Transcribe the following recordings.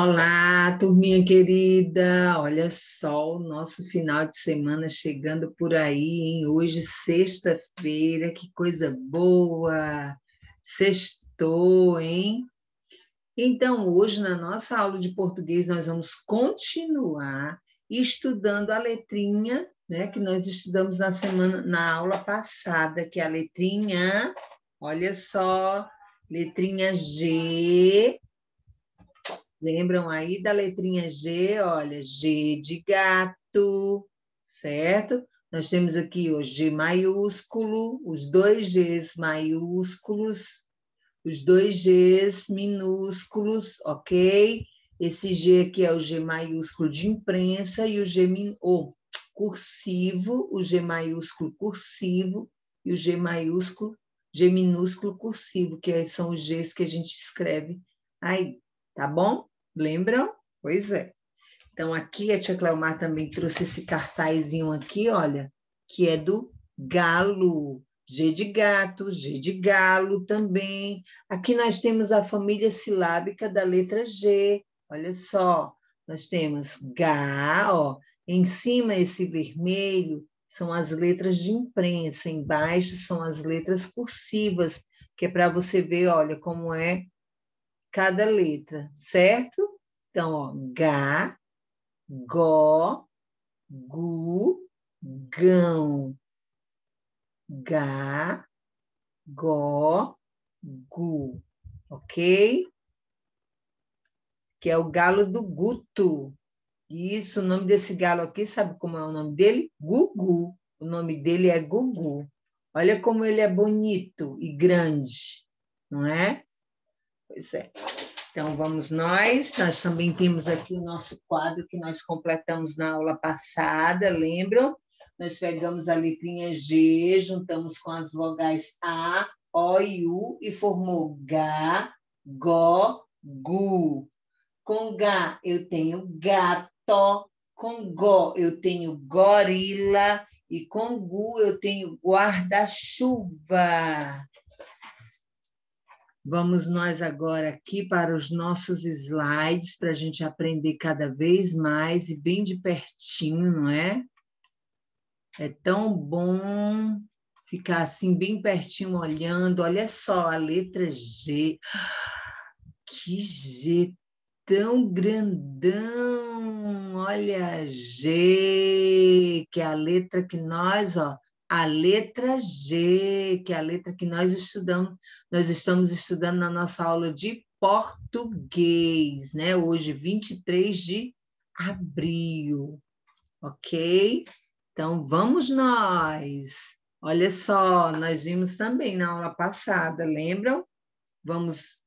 Olá, turminha querida! Olha só o nosso final de semana chegando por aí, hein? Hoje, sexta-feira, que coisa boa! Sextou, hein? Então, hoje, na nossa aula de português, nós vamos continuar estudando a letrinha, né? Que nós estudamos na semana, na aula passada, que é a letrinha, olha só, letrinha G Lembram aí da letrinha G, olha, G de gato, certo? Nós temos aqui o G maiúsculo, os dois Gs maiúsculos, os dois Gs minúsculos, ok? Esse G aqui é o G maiúsculo de imprensa e o G min... Oh, cursivo, o G maiúsculo cursivo e o G maiúsculo, G minúsculo cursivo, que são os Gs que a gente escreve aí, tá bom? Lembram? Pois é. Então, aqui a tia Cleomar também trouxe esse cartazinho aqui, olha, que é do galo. G de gato, G de galo também. Aqui nós temos a família silábica da letra G. Olha só, nós temos Gá, ó, em cima esse vermelho são as letras de imprensa, embaixo são as letras cursivas, que é para você ver, olha, como é cada letra, certo? Então, ó, G, Go, Gu, Gão. G, Go, Gu, ok? Que é o galo do Guto. Isso, o nome desse galo aqui, sabe como é o nome dele? Gugu. O nome dele é Gugu. Olha como ele é bonito e grande, não é? Pois é. Então, vamos nós. Nós também temos aqui o nosso quadro que nós completamos na aula passada, lembram? Nós pegamos a letrinha G, juntamos com as vogais A, O e U e formou G, G, Gu. Com G eu tenho gato, com G eu tenho gorila e com Gu eu tenho guarda-chuva. Vamos nós agora aqui para os nossos slides, para a gente aprender cada vez mais e bem de pertinho, não é? É tão bom ficar assim, bem pertinho, olhando. Olha só a letra G. Que G tão grandão! Olha, G, que é a letra que nós, ó, a letra G, que é a letra que nós estudamos, nós estamos estudando na nossa aula de português, né? Hoje, 23 de abril, ok? Então, vamos nós! Olha só, nós vimos também na aula passada, lembram? Vamos,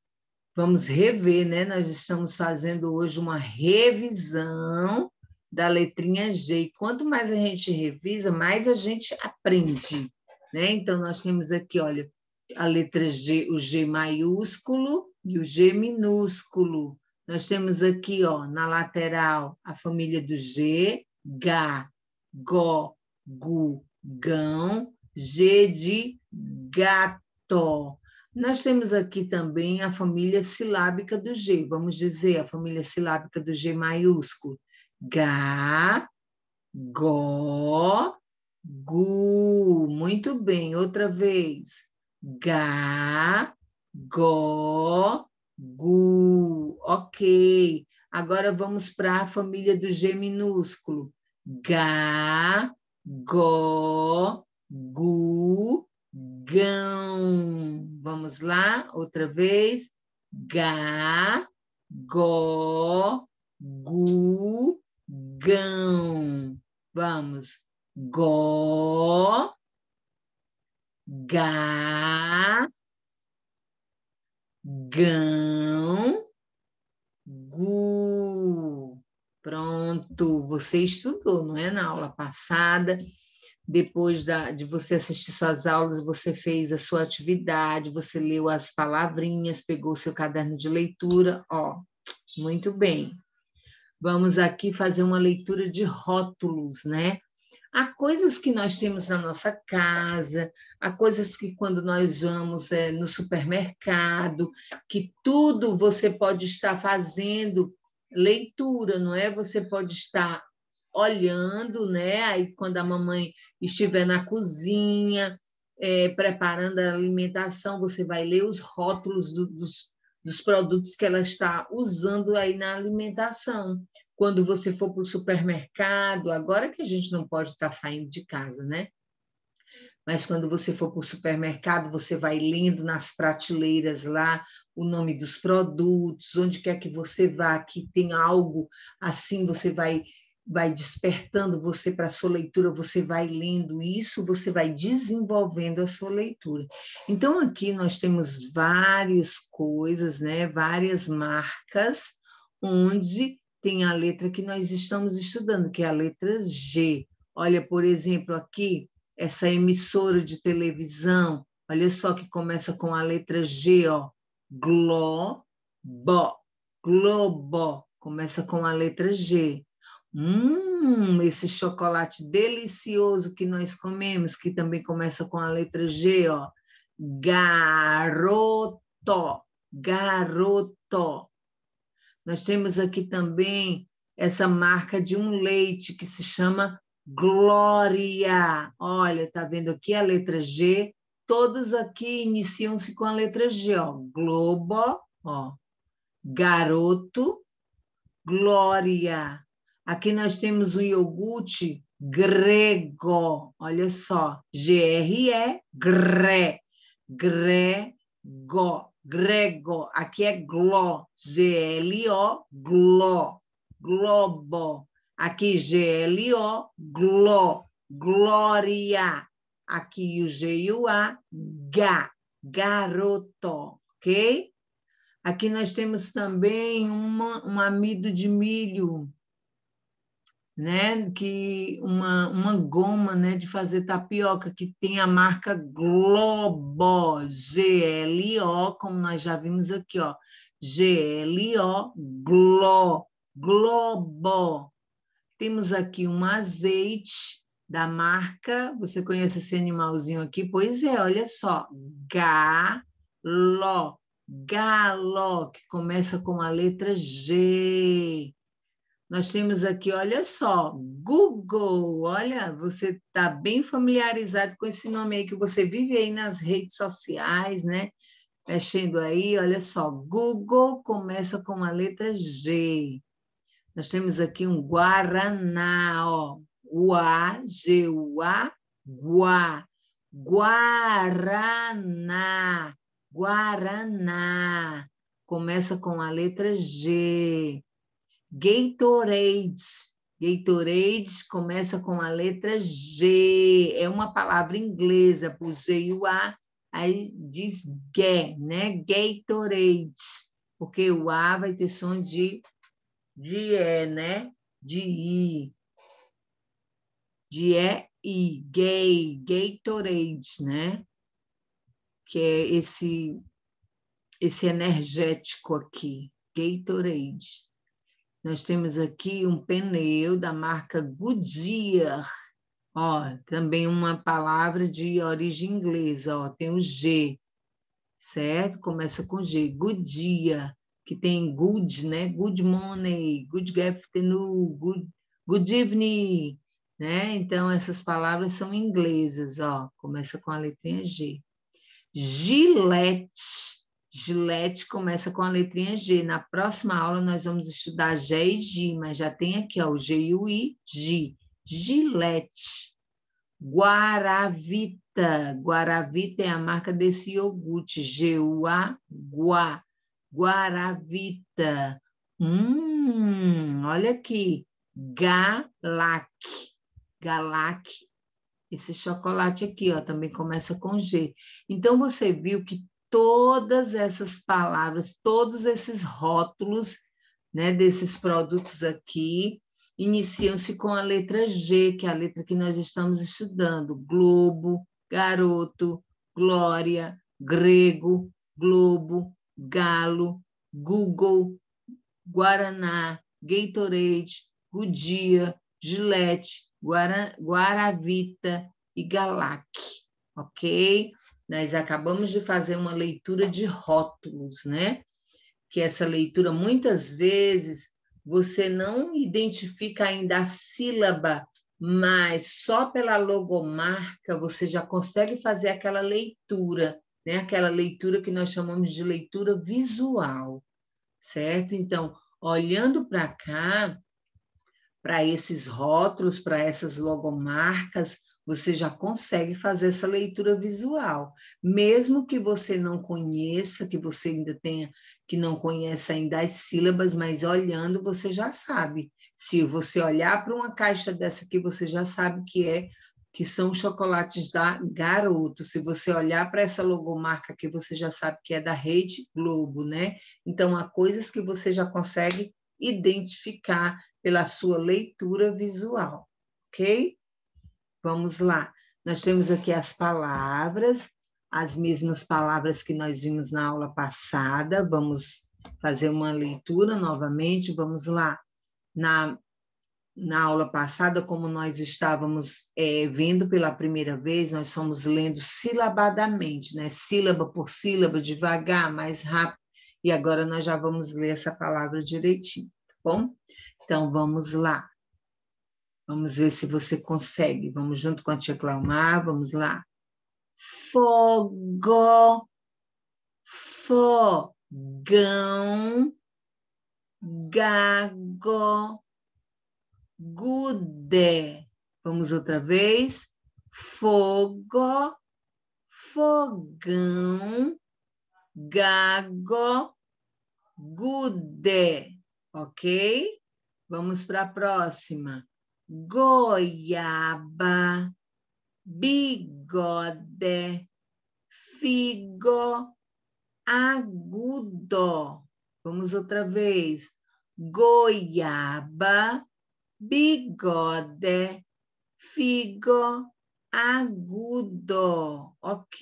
vamos rever, né? Nós estamos fazendo hoje uma revisão da letrinha G. E quanto mais a gente revisa, mais a gente aprende. Né? Então, nós temos aqui, olha, a letra G, o G maiúsculo e o G minúsculo. Nós temos aqui, ó, na lateral, a família do G, Gá, Gó, Gu, Gão, G de gato. Nós temos aqui também a família silábica do G, vamos dizer, a família silábica do G maiúsculo. Gá, gó, gu. Muito bem, outra vez. Gá, gó, gu. Ok. Agora vamos para a família do G minúsculo. Gá, gó, gu, gão. Vamos lá, outra vez. Gá, gó, gu, gão. Vamos. Gó, gá, gão, gu. Pronto, você estudou, não é? Na aula passada, depois da, de você assistir suas aulas, você fez a sua atividade, você leu as palavrinhas, pegou seu caderno de leitura, ó, muito bem. Vamos aqui fazer uma leitura de rótulos, né? Há coisas que nós temos na nossa casa, há coisas que quando nós vamos é, no supermercado, que tudo você pode estar fazendo leitura, não é? Você pode estar olhando, né? Aí quando a mamãe estiver na cozinha, é, preparando a alimentação, você vai ler os rótulos do, dos, dos produtos que ela está usando aí na alimentação. Quando você for para o supermercado, agora que a gente não pode estar tá saindo de casa, né? Mas quando você for para o supermercado, você vai lendo nas prateleiras lá o nome dos produtos, onde quer que você vá, que tem algo assim, você vai vai despertando você para a sua leitura, você vai lendo isso, você vai desenvolvendo a sua leitura. Então aqui nós temos várias coisas, né, várias marcas onde tem a letra que nós estamos estudando, que é a letra G. Olha, por exemplo, aqui essa emissora de televisão, olha só que começa com a letra G, ó. Globo, Globo, começa com a letra G. Hum, esse chocolate delicioso que nós comemos, que também começa com a letra G, ó. Garoto, garoto. Nós temos aqui também essa marca de um leite que se chama Glória. Olha, tá vendo aqui a letra G? Todos aqui iniciam-se com a letra G, ó. Globo, ó. Garoto, Glória. Aqui nós temos um iogurte grego, olha só, G-R-E, gré, grego, grego. Aqui é glo, G-L-O, glo, globo. Aqui G-L-O, glo, glória. Aqui o G e o A, gá, garoto, ok? Aqui nós temos também uma, um amido de milho, né? Que uma, uma goma, né, de fazer tapioca que tem a marca Globo, G-L-O, como nós já vimos aqui, ó, G-L-O, Glo, Globo. Temos aqui um azeite da marca, você conhece esse animalzinho aqui? Pois é, olha só, Galo, Galo, que começa com a letra G. Nós temos aqui, olha só, Google. Olha, você está bem familiarizado com esse nome aí que você vive aí nas redes sociais, né? Mexendo aí, olha só, Google começa com a letra G. Nós temos aqui um Guaraná, ó. Uá, G-U-A, Guá. Guaraná, Guaraná. Começa com a letra G. Gatorade. Gatorade começa com a letra G, é uma palavra inglesa, por G e o A, aí diz G, né? Gatorade, porque o A vai ter som de, de E, né? De I. De E, I. Gay, Gatorade, né? Que é esse, esse energético aqui, Gatorade. Nós temos aqui um pneu da marca Goodyear. Ó, também uma palavra de origem inglesa, ó, tem o G, certo? Começa com G, Goodyear, que tem good, né? Good morning, good afternoon, good, good evening, né? Então, essas palavras são inglesas, ó, começa com a letrinha G. Gillette, Gillette começa com a letrinha G. Na próxima aula, nós vamos estudar G e G, mas já tem aqui ó, o G e o I, G. Gillette. Guaravita. Guaravita é a marca desse iogurte. G-U-A, Guá. Guaravita. Hum, olha aqui. Galac. Galac. Esse chocolate aqui, ó, também começa com G. Então, você viu que todas essas palavras, todos esses rótulos né, desses produtos aqui iniciam-se com a letra G, que é a letra que nós estamos estudando: globo, garoto, glória, grego, globo, galo, Google, Guaraná, Gatorade, Goodyear, Gillette, Guara, Guaravita e Galac, ok? Nós acabamos de fazer uma leitura de rótulos, né? Que essa leitura, muitas vezes, você não identifica ainda a sílaba, mas só pela logomarca você já consegue fazer aquela leitura, né? Aquela leitura que nós chamamos de leitura visual, certo? Então, olhando para cá, para esses rótulos, para essas logomarcas, você já consegue fazer essa leitura visual, mesmo que você não conheça, que você ainda tenha, que não conheça ainda as sílabas, mas olhando você já sabe. Se você olhar para uma caixa dessa aqui, você já sabe que é que são chocolates da Garoto. Se você olhar para essa logomarca aqui, você já sabe que é da Rede Globo, né? Então, há coisas que você já consegue identificar pela sua leitura visual, ok? Vamos lá. Nós temos aqui as palavras, as mesmas palavras que nós vimos na aula passada. Vamos fazer uma leitura novamente. Vamos lá. Na, na aula passada, como nós estávamos é, vendo pela primeira vez, nós somos lendo silabadamente, né? sílaba por sílaba, devagar, mais rápido. E agora nós já vamos ler essa palavra direitinho, tá bom? Então vamos lá. Vamos ver se você consegue. Vamos junto com a Tia Claumar, vamos lá. Fogo, fogão, gago, gude. Vamos outra vez. Fogo, fogão, gago, gude. Ok? Vamos para a próxima goiaba, bigode, figo, agudo. Vamos outra vez. Goiaba, bigode, figo, agudo. Ok.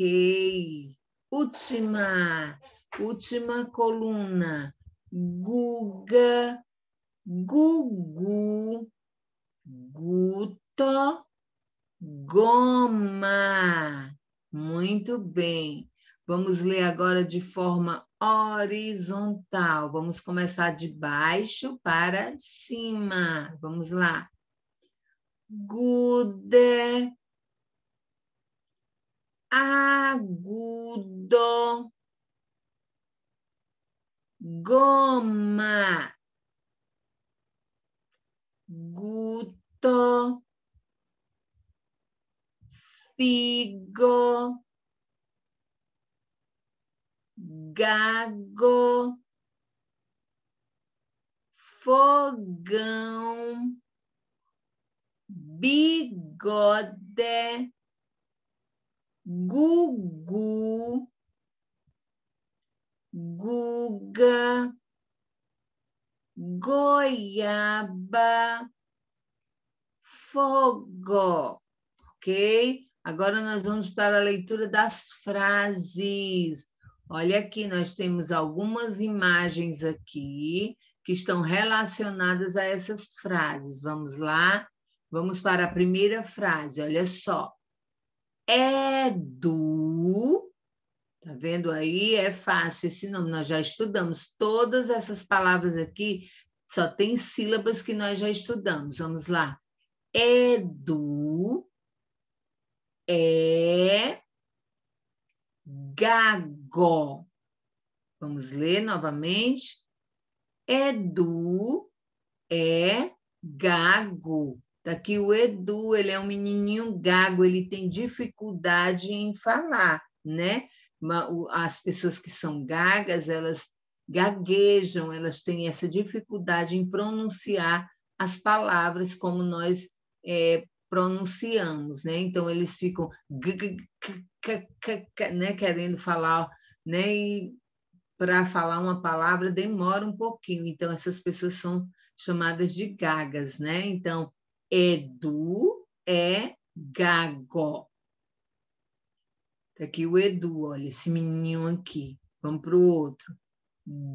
Última, última coluna. Guga, gugu, guto, goma. Muito bem. Vamos ler agora de forma horizontal. Vamos começar de baixo para cima. Vamos lá. Gude, agudo, goma, gut figo, gago, fogão, bigode, gugu, guga, goiaba fogo, ok? Agora nós vamos para a leitura das frases. Olha aqui, nós temos algumas imagens aqui que estão relacionadas a essas frases. Vamos lá? Vamos para a primeira frase, olha só. É do. Tá vendo aí? É fácil esse nome. Nós já estudamos todas essas palavras aqui, só tem sílabas que nós já estudamos. Vamos lá. Edu é, é gago. Vamos ler novamente. Edu é, é gago. Tá aqui o Edu, ele é um menininho gago, ele tem dificuldade em falar, né? As pessoas que são gagas, elas gaguejam, elas têm essa dificuldade em pronunciar as palavras como nós é, pronunciamos, né? Então eles ficam né? querendo falar, né? E para falar uma palavra demora um pouquinho. Então essas pessoas são chamadas de gagas, né? Então Edu é gago. Tá aqui o Edu, olha esse menino aqui. Vamos para o outro.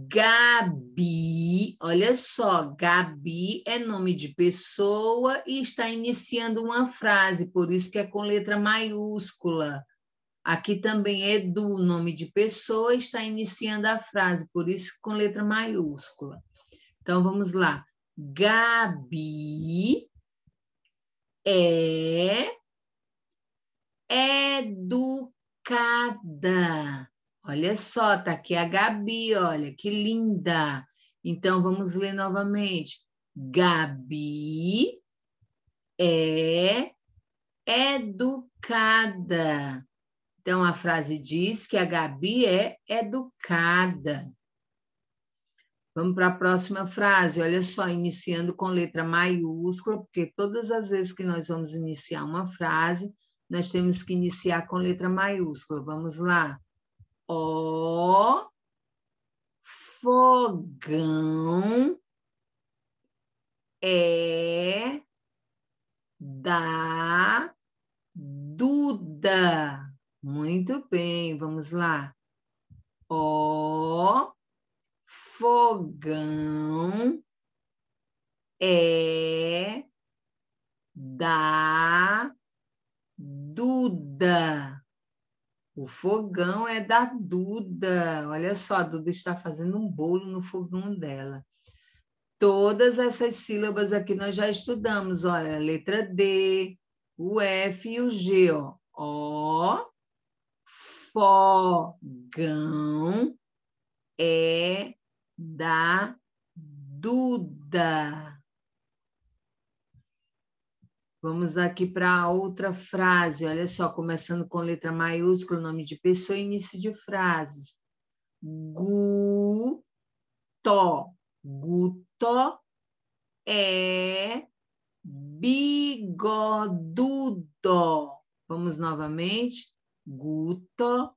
Gabi, olha só, Gabi é nome de pessoa e está iniciando uma frase, por isso que é com letra maiúscula. Aqui também é do nome de pessoa, está iniciando a frase, por isso com letra maiúscula. Então vamos lá. Gabi é educada. Olha só, tá aqui a Gabi, olha que linda. Então vamos ler novamente. Gabi é educada. Então a frase diz que a Gabi é educada. Vamos para a próxima frase. Olha só, iniciando com letra maiúscula, porque todas as vezes que nós vamos iniciar uma frase, nós temos que iniciar com letra maiúscula. Vamos lá. O fogão é da Duda. Muito bem, vamos lá. O fogão é da Duda. O fogão é da Duda. Olha só, a Duda está fazendo um bolo no fogão dela. Todas essas sílabas aqui nós já estudamos. Olha, a letra D, o F e o G. Ó. O, fogão é da Duda. Vamos aqui para outra frase, olha só, começando com letra maiúscula, nome de pessoa, início de frases. Guto, guto é bigodudo. Vamos novamente. Guto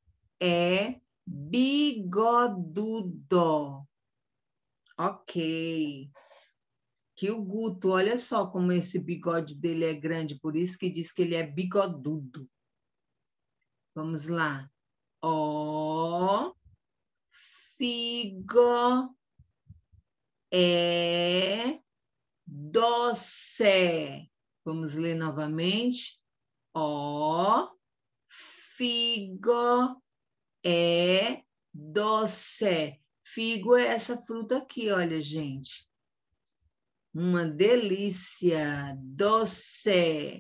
é bigodudo. Ok que o Guto, olha só como esse bigode dele é grande, por isso que diz que ele é bigodudo. Vamos lá. O figo é doce. Vamos ler novamente. O figo é doce. Figo é essa fruta aqui, olha, gente uma delícia, doce.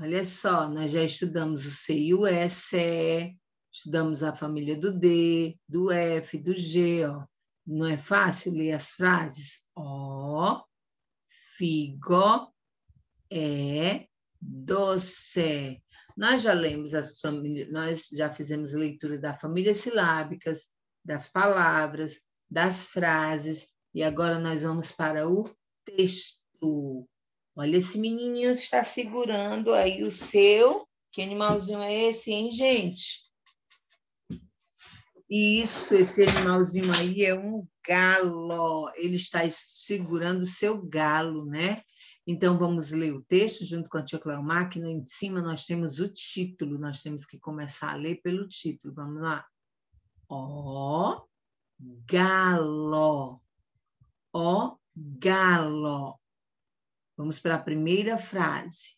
Olha só, nós já estudamos o C e o S, estudamos a família do D, do F, do G, ó. Não é fácil ler as frases? Ó, figo, é, doce. Nós já lemos as famílias, nós já fizemos leitura da família silábicas, das palavras, das frases, e agora nós vamos para o texto. Olha, esse menininho está segurando aí o seu. Que animalzinho é esse, hein, gente? Isso, esse animalzinho aí é um galo. Ele está segurando o seu galo, né? Então, vamos ler o texto junto com a tia Cleomar, que em cima nós temos o título. Nós temos que começar a ler pelo título. Vamos lá. Ó, galo. Ó, galo. Vamos para a primeira frase.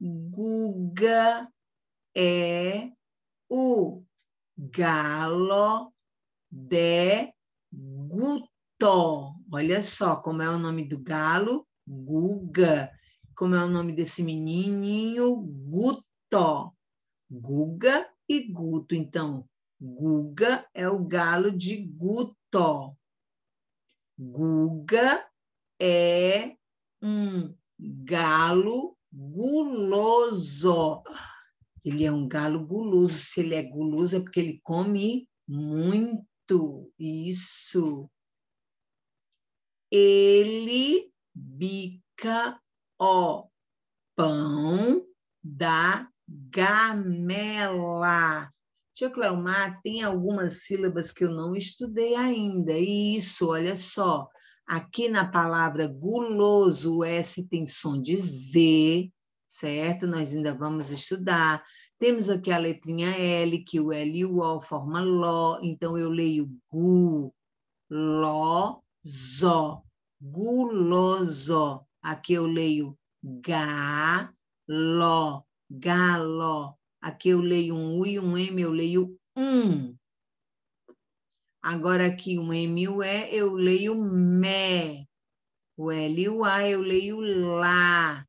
Guga é o galo de Guto. Olha só como é o nome do galo, Guga. Como é o nome desse menininho, Guto. Guga e Guto. Então, Guga é o galo de Guto. Guga é um galo guloso. Ele é um galo guloso. Se ele é guloso, é porque ele come muito. Isso. Ele bica o pão da gamela. Tia Cleomar, tem algumas sílabas que eu não estudei ainda. E isso, olha só, aqui na palavra guloso, o S tem som de Z, certo? Nós ainda vamos estudar. Temos aqui a letrinha L, que o L e o O forma Ló, então eu leio gu, ló, zó, guloso. Aqui eu leio ga, ló, galó, Aqui eu leio um U e um M, eu leio um. Agora aqui um M e um E, eu leio mé. O L e o A, eu leio lá.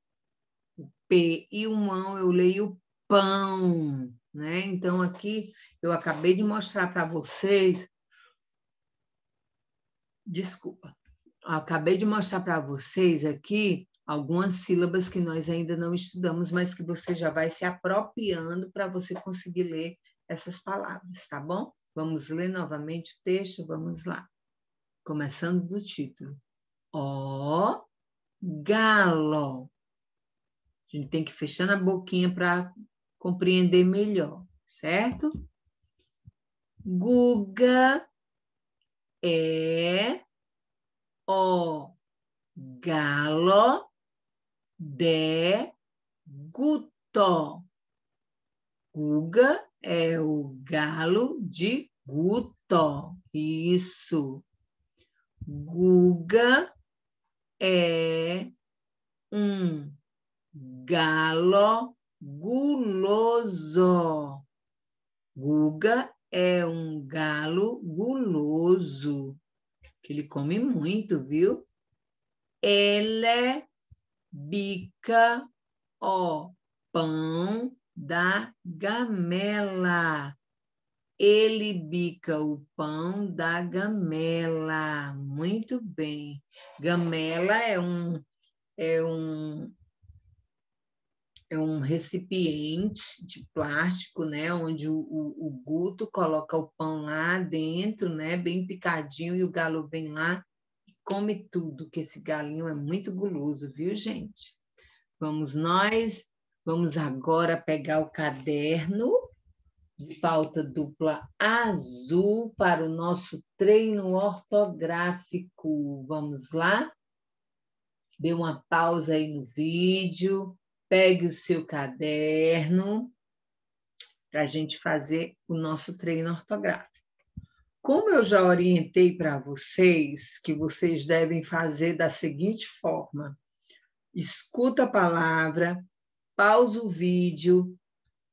O P e o mão, eu leio pão. Né? Então, aqui eu acabei de mostrar para vocês. Desculpa. acabei de mostrar para vocês aqui algumas sílabas que nós ainda não estudamos, mas que você já vai se apropriando para você conseguir ler essas palavras, tá bom? Vamos ler novamente o texto, vamos lá. Começando do título. Ó galo. A gente tem que fechar a boquinha para compreender melhor, certo? Guga é o galo de guto. Guga é o galo de guto. Isso. Guga é um galo guloso. Guga é um galo guloso, que ele come muito, viu? Ele bica, ó, pão da gamela. Ele bica o pão da gamela. Muito bem. Gamela é um é um é um recipiente de plástico, né, onde o, o, o, guto coloca o pão lá dentro, né, bem picadinho e o galo vem lá come tudo, que esse galinho é muito guloso, viu, gente? Vamos nós, vamos agora pegar o caderno de pauta dupla azul para o nosso treino ortográfico. Vamos lá? Dê uma pausa aí no vídeo, pegue o seu caderno para a gente fazer o nosso treino ortográfico. Como eu já orientei para vocês, que vocês devem fazer da seguinte forma: escuta a palavra, pausa o vídeo,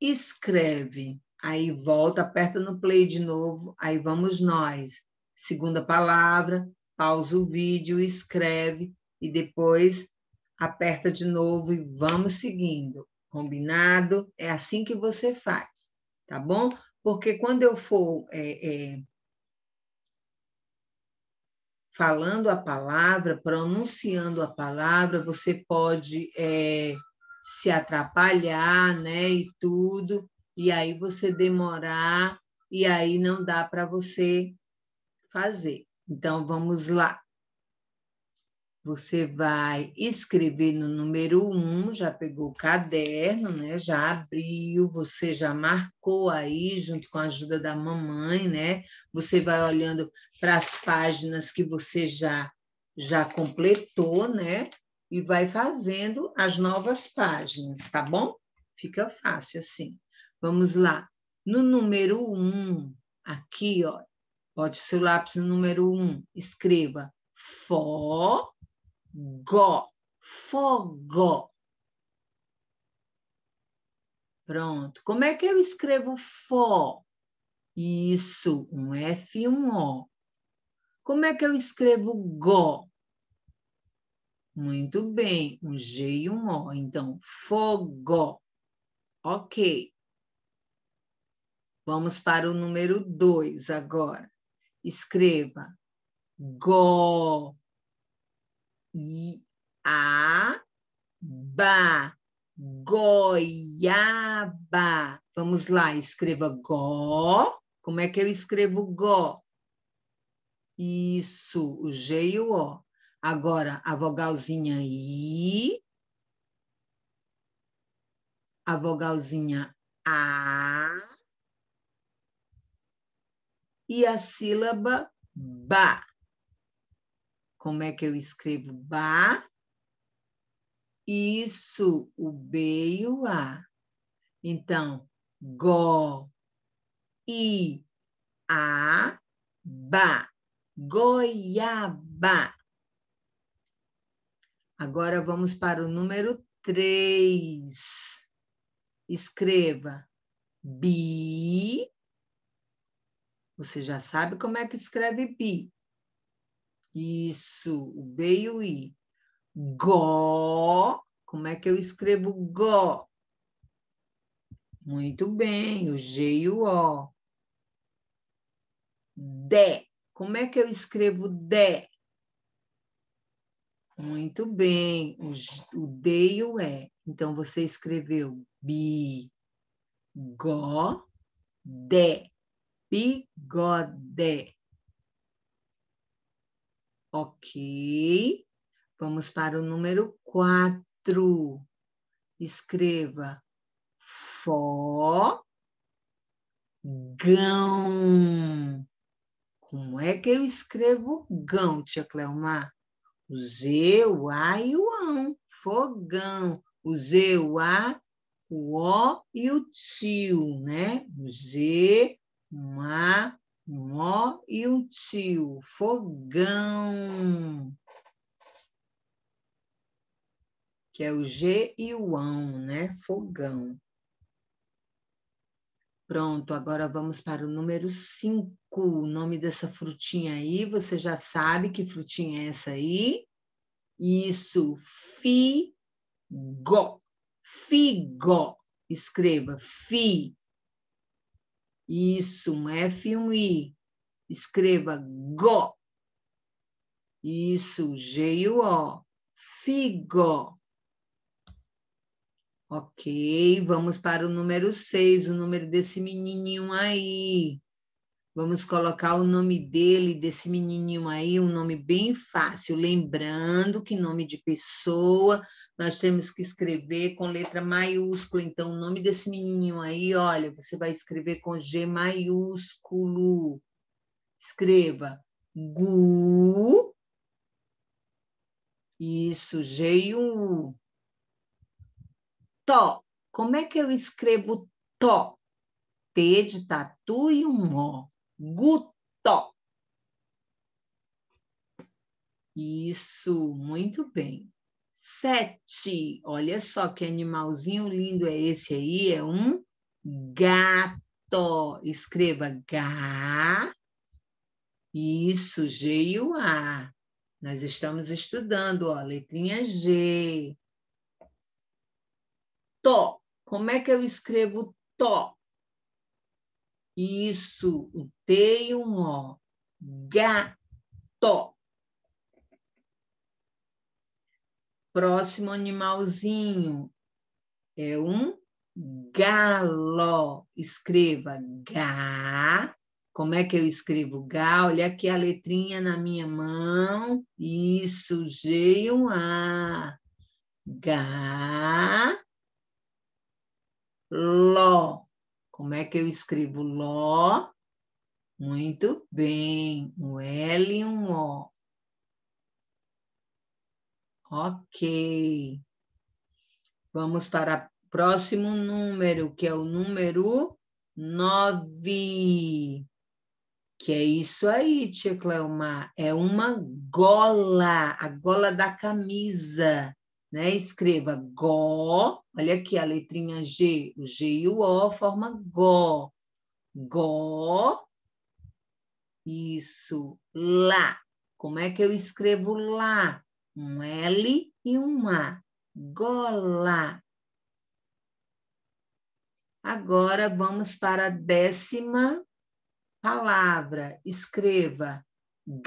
escreve, aí volta, aperta no play de novo, aí vamos nós. Segunda palavra, pausa o vídeo, escreve e depois aperta de novo e vamos seguindo. Combinado? É assim que você faz, tá bom? Porque quando eu for é, é, falando a palavra, pronunciando a palavra, você pode é, se atrapalhar, né, e tudo, e aí você demorar, e aí não dá para você fazer. Então, vamos lá. Você vai escrever no número um, já pegou o caderno, né? Já abriu, você já marcou aí junto com a ajuda da mamãe, né? Você vai olhando para as páginas que você já já completou, né? E vai fazendo as novas páginas, tá bom? Fica fácil assim. Vamos lá. No número um, aqui, ó, ser o lápis no número um, escreva fó Fogo. Fogo. Pronto. Como é que eu escrevo fo? Isso, um F e um O. Como é que eu escrevo go? Muito bem, um G e um O. Então, fogo. Ok. Vamos para o número 2 agora. Escreva go e a ba goiaba. Vamos lá, escreva go. Como é que eu escrevo go? Isso, o G e o O. Agora, a vogalzinha I, a vogalzinha A e a sílaba ba. Como é que eu escrevo ba? Isso, o B e o A. Então, go, i, a, ba, goiaba. Agora vamos para o número 3. Escreva bi. Você já sabe como é que escreve bi. Isso, o B e o I. Gó. Como é que eu escrevo gó? Muito bem, o G e o O. Dé. Como é que eu escrevo dé? Muito bem, o, o D e o E. Então, você escreveu bi, go, de, bigode. Ok. Vamos para o número 4. Escreva fogão. Como é que eu escrevo gão, tia Cleomar? O Z, o A e o ão. Fogão. O Z, o A, o O e o tio, né? O Z, o A, um ó e um tio, fogão, que é o G e o ão, né? Fogão. Pronto, agora vamos para o número 5. O nome dessa frutinha aí, você já sabe que frutinha é essa aí? Isso, figo. Figo. Escreva fi isso, um F e um I. Escreva go. Isso, G e o O. Figo. Ok, vamos para o número 6, o número desse menininho aí. Vamos colocar o nome dele, desse menininho aí, um nome bem fácil. Lembrando que nome de pessoa nós temos que escrever com letra maiúscula. Então, o nome desse menininho aí, olha, você vai escrever com G maiúsculo. Escreva Gu. Isso, G e um U. Tó. Como é que eu escrevo Tó? T de tatu e um O. Gutó. Isso, muito bem sete. Olha só que animalzinho lindo é esse aí, é um gato. Escreva G, isso, G e o A. Nós estamos estudando, ó, letrinha G. Tó. Como é que eu escrevo Tó? Isso, o T e um O. Gato. Próximo animalzinho é um galo. Escreva gá. Como é que eu escrevo gá? Olha aqui a letrinha na minha mão. Isso, G e um A. Gá. Ló. Como é que eu escrevo ló? Muito bem. Um L e um O. Ok. Vamos para o próximo número, que é o número 9. Que é isso aí, tia Cleomar. É uma gola, a gola da camisa. Né? Escreva go, olha aqui a letrinha G, o G e o O forma go. Go, isso, lá. Como é que eu escrevo lá? um L e um A. Gola. Agora vamos para a décima palavra. Escreva G,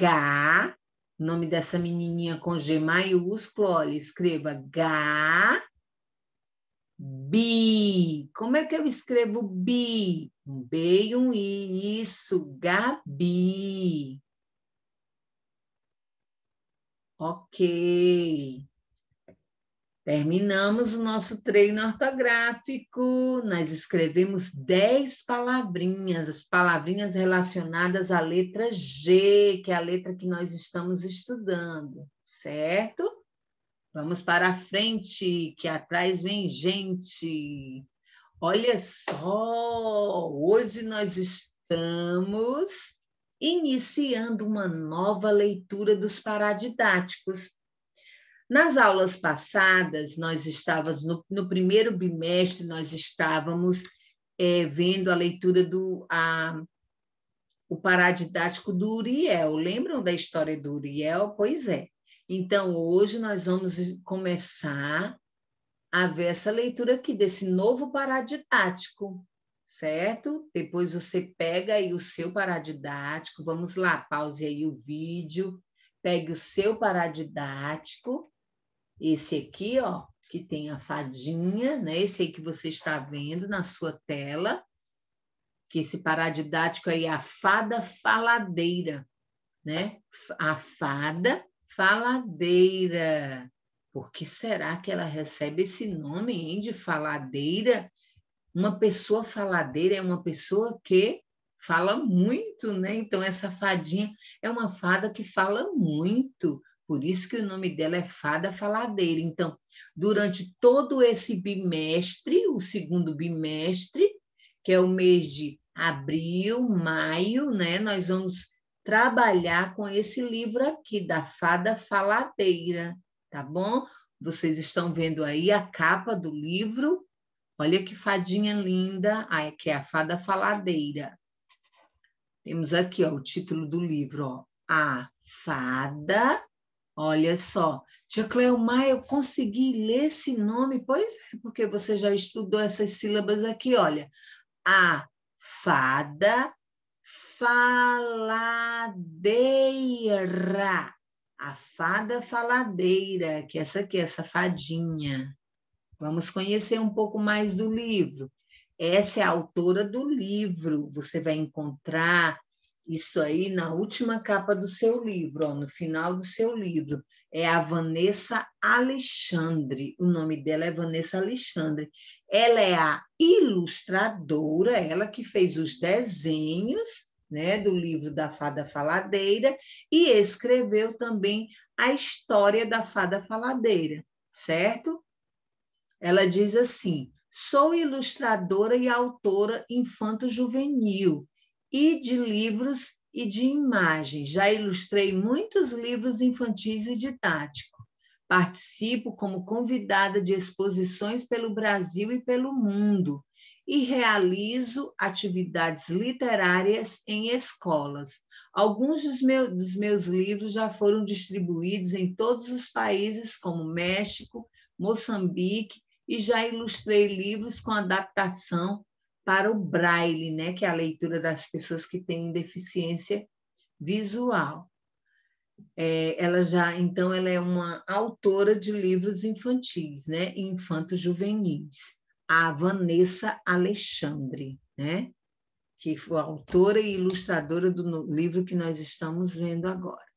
nome dessa menininha com G maiúsculo. Olha, escreva G, bi. Como é que eu escrevo bi? Um B e um I. Isso, Gabi. Ok. Terminamos o nosso treino ortográfico. Nós escrevemos dez palavrinhas, as palavrinhas relacionadas à letra G, que é a letra que nós estamos estudando, certo? Vamos para a frente, que atrás vem gente. Olha só, hoje nós estamos iniciando uma nova leitura dos paradidáticos. Nas aulas passadas, nós estávamos, no, no primeiro bimestre, nós estávamos é, vendo a leitura do a, o paradidático do Uriel. Lembram da história do Uriel? Pois é. Então, hoje nós vamos começar a ver essa leitura aqui desse novo paradidático certo? Depois você pega aí o seu paradidático, vamos lá, pause aí o vídeo, pegue o seu paradidático, esse aqui, ó, que tem a fadinha, né? Esse aí que você está vendo na sua tela, que esse paradidático aí é a fada faladeira, né? A fada faladeira. Por que será que ela recebe esse nome, hein, de faladeira? uma pessoa faladeira é uma pessoa que fala muito, né? Então, essa fadinha é uma fada que fala muito, por isso que o nome dela é Fada Faladeira. Então, durante todo esse bimestre, o segundo bimestre, que é o mês de abril, maio, né? Nós vamos trabalhar com esse livro aqui da Fada Faladeira, tá bom? Vocês estão vendo aí a capa do livro, Olha que fadinha linda, ah, que é a fada faladeira. Temos aqui ó, o título do livro, ó, A Fada. Olha só, tia Cleomar, eu consegui ler esse nome, pois é, porque você já estudou essas sílabas aqui, olha. A fada faladeira. A fada faladeira, que é essa aqui, essa fadinha. Vamos conhecer um pouco mais do livro. Essa é a autora do livro. Você vai encontrar isso aí na última capa do seu livro, ó, no final do seu livro. É a Vanessa Alexandre. O nome dela é Vanessa Alexandre. Ela é a ilustradora, ela que fez os desenhos né, do livro da Fada Faladeira e escreveu também a história da Fada Faladeira, certo? Ela diz assim: sou ilustradora e autora infanto-juvenil e de livros e de imagens. Já ilustrei muitos livros infantis e didáticos. Participo como convidada de exposições pelo Brasil e pelo mundo e realizo atividades literárias em escolas. Alguns dos, meu, dos meus livros já foram distribuídos em todos os países, como México, Moçambique, e já ilustrei livros com adaptação para o braille, né, que é a leitura das pessoas que têm deficiência visual. É, ela já, então, ela é uma autora de livros infantis, né, infantos juvenis. A Vanessa Alexandre, né, que foi autora e ilustradora do livro que nós estamos vendo agora.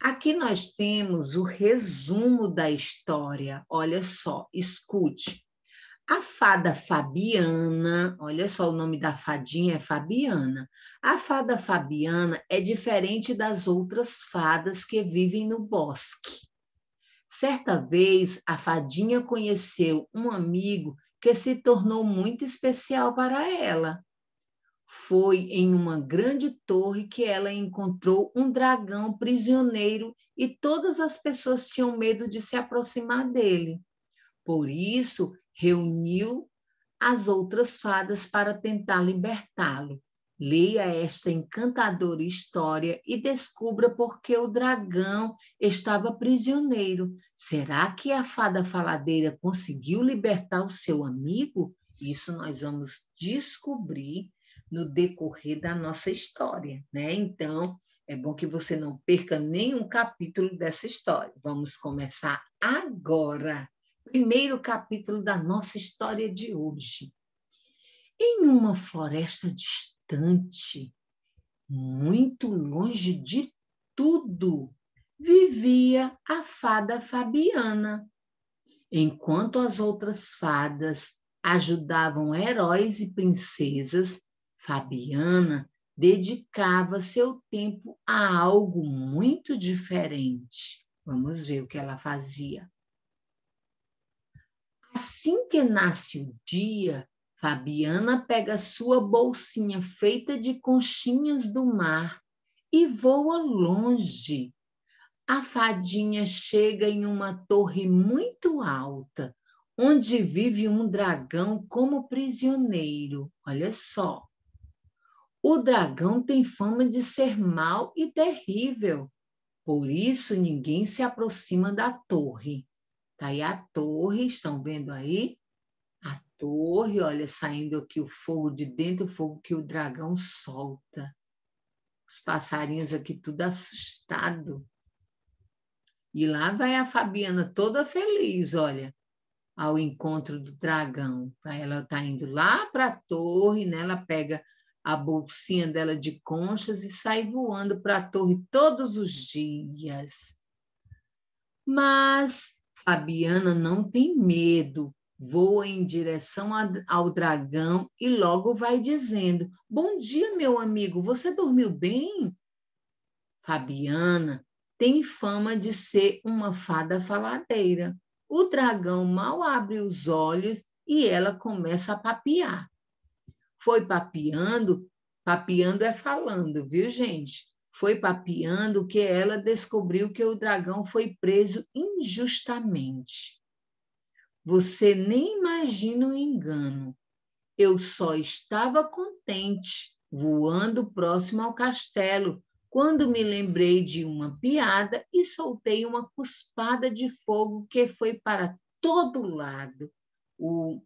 Aqui nós temos o resumo da história. Olha só, escute. A fada Fabiana, olha só o nome da fadinha é Fabiana. A fada Fabiana é diferente das outras fadas que vivem no bosque. Certa vez, a fadinha conheceu um amigo que se tornou muito especial para ela. Foi em uma grande torre que ela encontrou um dragão prisioneiro e todas as pessoas tinham medo de se aproximar dele. Por isso, reuniu as outras fadas para tentar libertá-lo. Leia esta encantadora história e descubra por que o dragão estava prisioneiro. Será que a fada faladeira conseguiu libertar o seu amigo? Isso nós vamos descobrir no decorrer da nossa história, né? Então, é bom que você não perca nenhum capítulo dessa história. Vamos começar agora. Primeiro capítulo da nossa história de hoje. Em uma floresta distante, muito longe de tudo, vivia a fada Fabiana, enquanto as outras fadas ajudavam heróis e princesas Fabiana dedicava seu tempo a algo muito diferente. Vamos ver o que ela fazia. Assim que nasce o dia, Fabiana pega sua bolsinha feita de conchinhas do mar e voa longe. A fadinha chega em uma torre muito alta, onde vive um dragão como prisioneiro. Olha só. O dragão tem fama de ser mau e terrível. Por isso ninguém se aproxima da torre. Tá aí a torre, estão vendo aí? A torre, olha, saindo aqui o fogo de dentro, o fogo que o dragão solta. Os passarinhos aqui tudo assustado. E lá vai a Fabiana toda feliz, olha, ao encontro do dragão. Ela está indo lá para a torre, né? Ela pega a bolsinha dela de conchas e sai voando para a torre todos os dias. Mas Fabiana não tem medo, voa em direção ao dragão e logo vai dizendo: Bom dia, meu amigo, você dormiu bem? Fabiana tem fama de ser uma fada faladeira. O dragão mal abre os olhos e ela começa a papiar foi papeando, papeando é falando, viu, gente? Foi papeando que ela descobriu que o dragão foi preso injustamente. Você nem imagina o engano. Eu só estava contente voando próximo ao castelo quando me lembrei de uma piada e soltei uma cuspada de fogo que foi para todo lado. O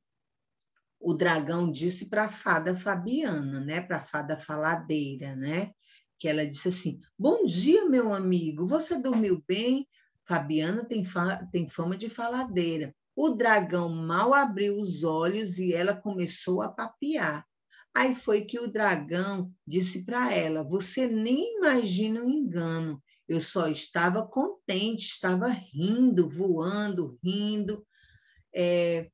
o dragão disse para a fada Fabiana, né? Para a fada faladeira, né? Que ela disse assim: Bom dia, meu amigo, você dormiu bem? Fabiana tem, fa tem fama de faladeira. O dragão mal abriu os olhos e ela começou a papiar. Aí foi que o dragão disse para ela: Você nem imagina o um engano. Eu só estava contente, estava rindo, voando, rindo. É,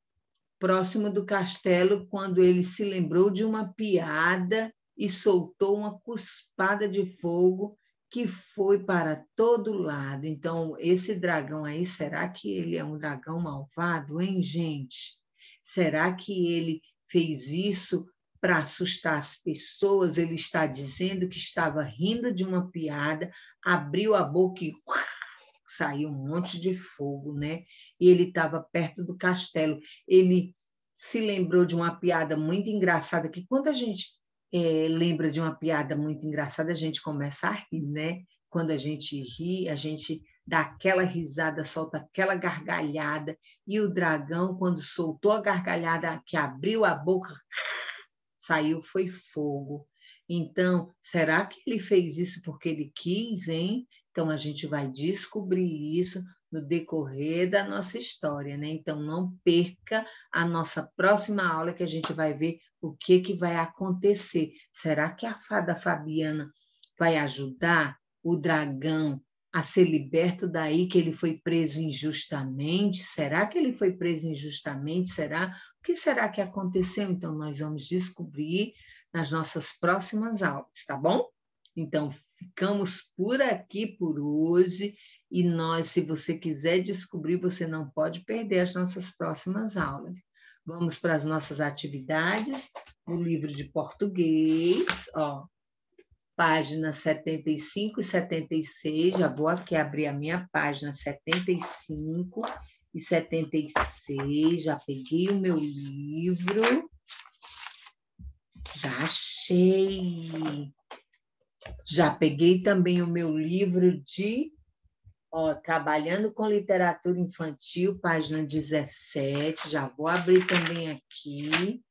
próximo do castelo quando ele se lembrou de uma piada e soltou uma cuspada de fogo que foi para todo lado. Então, esse dragão aí, será que ele é um dragão malvado, hein, gente? Será que ele fez isso para assustar as pessoas? Ele está dizendo que estava rindo de uma piada, abriu a boca e saiu um monte de fogo, né? E ele estava perto do castelo. Ele se lembrou de uma piada muito engraçada, que quando a gente é, lembra de uma piada muito engraçada, a gente começa a rir, né? Quando a gente ri, a gente dá aquela risada, solta aquela gargalhada, e o dragão, quando soltou a gargalhada, que abriu a boca, saiu foi fogo. Então, será que ele fez isso porque ele quis, hein? Então, a gente vai descobrir isso no decorrer da nossa história, né? Então, não perca a nossa próxima aula que a gente vai ver o que, que vai acontecer. Será que a fada Fabiana vai ajudar o dragão a ser liberto daí que ele foi preso injustamente? Será que ele foi preso injustamente? Será? O que será que aconteceu? Então, nós vamos descobrir nas nossas próximas aulas, tá bom? Então, ficamos por aqui por hoje. E nós, se você quiser descobrir, você não pode perder as nossas próximas aulas. Vamos para as nossas atividades O livro de português, ó, páginas 75 e 76. Já vou aqui abrir a minha página 75 e 76. Já peguei o meu livro. Já achei. Já peguei também o meu livro de ó, Trabalhando com Literatura Infantil, página 17. Já vou abrir também aqui.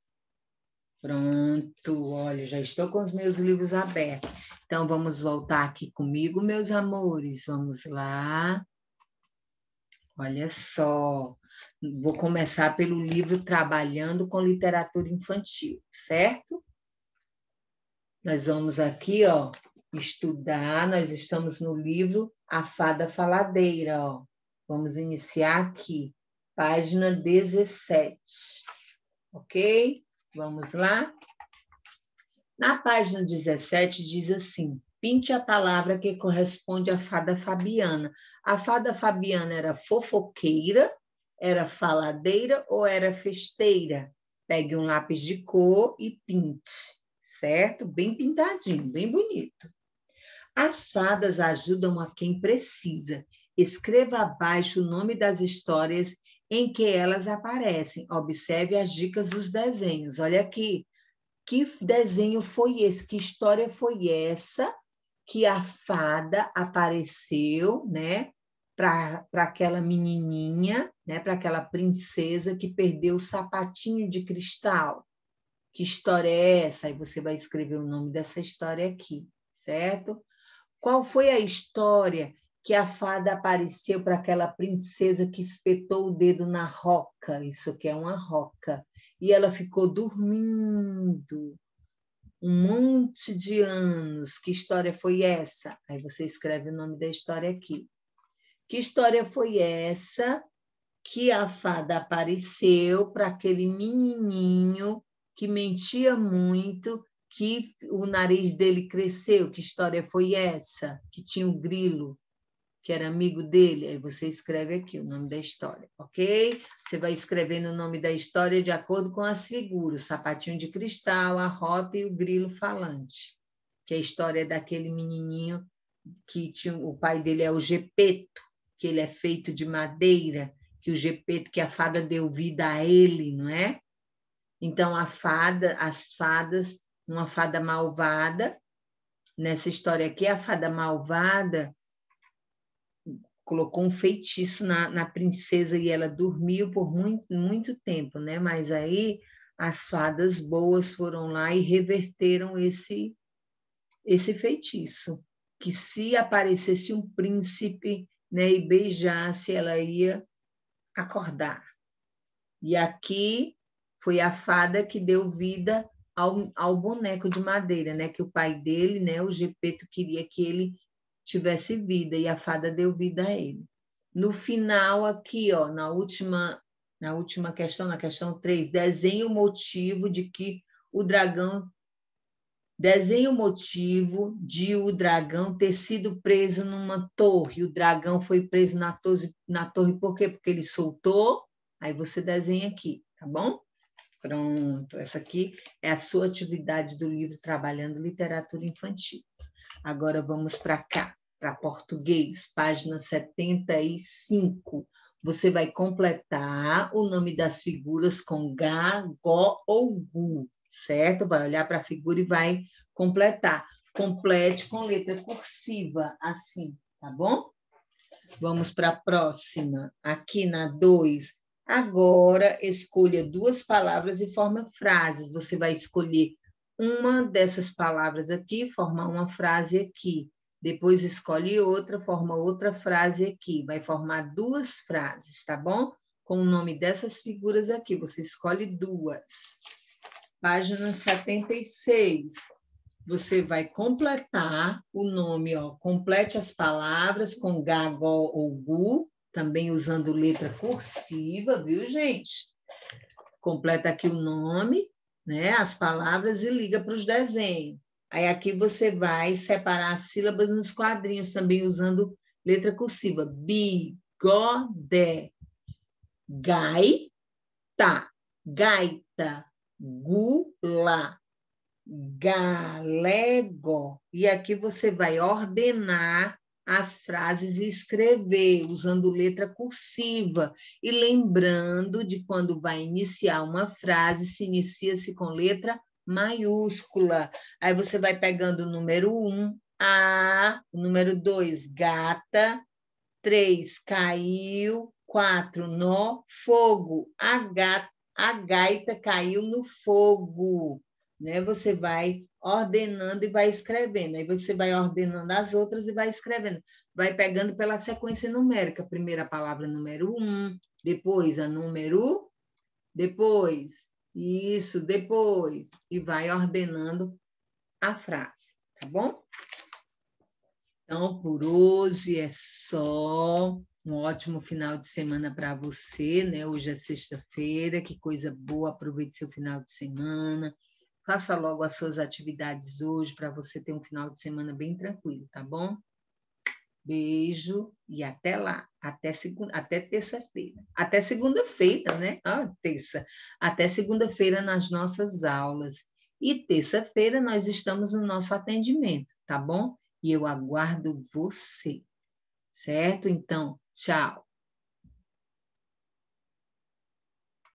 Pronto, olha, já estou com os meus livros abertos. Então, vamos voltar aqui comigo, meus amores. Vamos lá. Olha só. Vou começar pelo livro Trabalhando com Literatura Infantil, certo? Nós vamos aqui, ó, estudar. Nós estamos no livro A Fada Faladeira, ó. Vamos iniciar aqui, página 17. OK? Vamos lá? Na página 17 diz assim: pinte a palavra que corresponde à fada Fabiana. A fada Fabiana era fofoqueira, era faladeira ou era festeira? Pegue um lápis de cor e pinte certo? Bem pintadinho, bem bonito. As fadas ajudam a quem precisa. Escreva abaixo o nome das histórias em que elas aparecem. Observe as dicas dos desenhos. Olha aqui. Que desenho foi esse? Que história foi essa que a fada apareceu, né? Para aquela menininha, né? Para aquela princesa que perdeu o sapatinho de cristal que história é essa? Aí você vai escrever o nome dessa história aqui, certo? Qual foi a história que a fada apareceu para aquela princesa que espetou o dedo na roca? Isso aqui é uma roca. E ela ficou dormindo um monte de anos. Que história foi essa? Aí você escreve o nome da história aqui. Que história foi essa que a fada apareceu para aquele menininho que mentia muito, que o nariz dele cresceu, que história foi essa? Que tinha um grilo que era amigo dele. Aí você escreve aqui o nome da história, ok? Você vai escrevendo o nome da história de acordo com as figuras: o sapatinho de cristal, a rota e o grilo falante, que é a história daquele menininho que tinha, o pai dele é o Gepeto, que ele é feito de madeira, que o Gepeto, que a fada deu vida a ele, não é? Então a fada, as fadas, uma fada malvada, nessa história aqui, a fada malvada colocou um feitiço na, na princesa e ela dormiu por muito, muito tempo, né? Mas aí as fadas boas foram lá e reverteram esse esse feitiço, que se aparecesse um príncipe, né, e beijasse, ela ia acordar. E aqui foi a fada que deu vida ao, ao boneco de madeira, né? Que o pai dele, né? O Gepeto queria que ele tivesse vida e a fada deu vida a ele. No final aqui, ó, na última na última questão, na questão 3, desenhe o motivo de que o dragão desenhe o motivo de o dragão ter sido preso numa torre. O dragão foi preso na torre, na torre por quê? Porque ele soltou. Aí você desenha aqui, tá bom? Pronto, essa aqui é a sua atividade do livro Trabalhando Literatura Infantil. Agora vamos para cá, para português, página 75. Você vai completar o nome das figuras com Gá, Gó ou Gu, certo? Vai olhar para a figura e vai completar. Complete com letra cursiva, assim, tá bom? Vamos para a próxima. Aqui na 2, Agora, escolha duas palavras e forma frases. Você vai escolher uma dessas palavras aqui, formar uma frase aqui. Depois escolhe outra, forma outra frase aqui. Vai formar duas frases, tá bom? Com o nome dessas figuras aqui, você escolhe duas. Página 76. Você vai completar o nome, ó. Complete as palavras com gago ou gu também usando letra cursiva, viu, gente? Completa aqui o nome, né, as palavras e liga para os desenhos. Aí aqui você vai separar as sílabas nos quadrinhos, também usando letra cursiva. Bigodé, gaita, tá. gaita, gula, galego. E aqui você vai ordenar as frases e escrever, usando letra cursiva. E lembrando de quando vai iniciar uma frase, se inicia-se com letra maiúscula. Aí você vai pegando o número 1, um, A, o número 2, gata, 3, caiu, 4, no fogo, a, gata, a gaita caiu no fogo né? Você vai ordenando e vai escrevendo. Aí você vai ordenando as outras e vai escrevendo. Vai pegando pela sequência numérica. Primeira palavra número um, depois a número, depois isso, depois e vai ordenando a frase, tá bom? Então, por hoje é só. Um ótimo final de semana para você, né? Hoje é sexta-feira, que coisa boa, aproveite seu final de semana. Faça logo as suas atividades hoje para você ter um final de semana bem tranquilo, tá bom? Beijo e até lá, até segunda, até terça-feira. Até segunda-feira, né? Ah, terça. Até segunda-feira nas nossas aulas. E terça-feira nós estamos no nosso atendimento, tá bom? E eu aguardo você. Certo? Então, tchau.